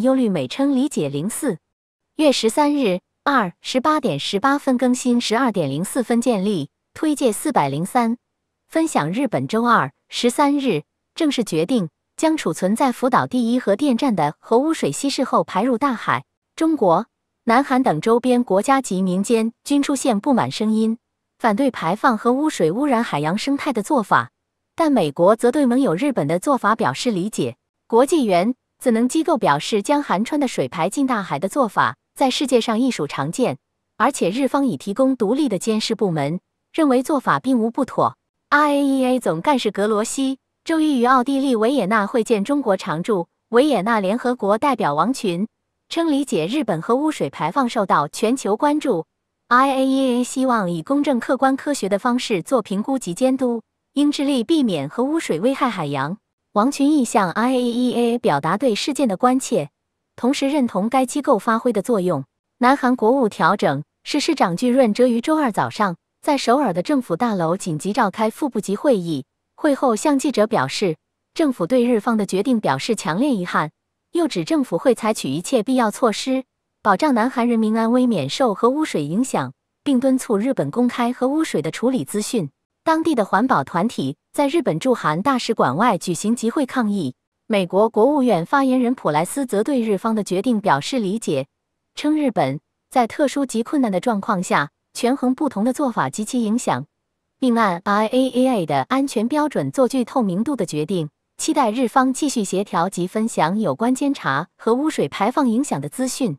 忧虑美称理解。零四月十三日二十八点十八分更新，十二点零四分建立。推荐四百零三。分享日本周二十三日正式决定将储存在福岛第一核电站的核污水稀释后排入大海。中国、南韩等周边国家及民间均出现不满声音，反对排放核污水污染海洋生态的做法。但美国则对盟友日本的做法表示理解。国际原职能机构表示，将寒川的水排进大海的做法在世界上亦属常见，而且日方已提供独立的监视部门，认为做法并无不妥。IAEA 总干事格罗西周一于奥地利维也纳会见中国常驻维也纳联合国代表王群，称理解日本核污水排放受到全球关注，IAEA 希望以公正、客观、科学的方式做评估及监督，应致力避免核污水危害海洋。王群义向 IAEA 表达对事件的关切，同时认同该机构发挥的作用。南韩国务调整是市长具润哲于周二早上在首尔的政府大楼紧急召开副部级会议，会后向记者表示，政府对日方的决定表示强烈遗憾，又指政府会采取一切必要措施，保障南韩人民安危免受核污水影响，并敦促日本公开核污水的处理资讯。当地的环保团体在日本驻韩大使馆外举行集会抗议。美国国务院发言人普莱斯则对日方的决定表示理解，称日本在特殊及困难的状况下，权衡不同的做法及其影响，并按 IAEA 的安全标准做具透明度的决定。期待日方继续协调及分享有关监察和污水排放影响的资讯。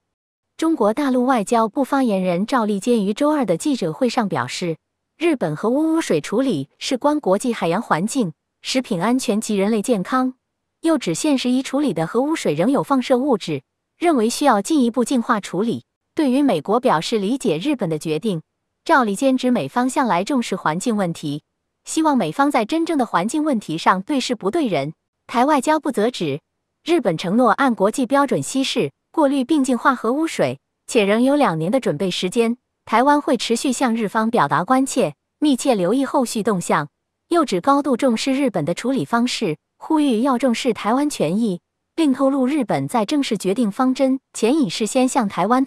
中国大陆外交部发言人赵立坚于周二的记者会上表示。日本核污污水处理事关国际海洋环境、食品安全及人类健康，又指现时已处理的核污水仍有放射物质，认为需要进一步净化处理。对于美国表示理解日本的决定，照例坚持美方向来重视环境问题，希望美方在真正的环境问题上对事不对人。台外交部则指，日本承诺按国际标准稀释、过滤并净化核污水，且仍有两年的准备时间。台湾会持续向日方表达关切。密切留意后续动向，又指高度重视日本的处理方式，呼吁要重视台湾权益，并透露日本在正式决定方针前已事先向台湾。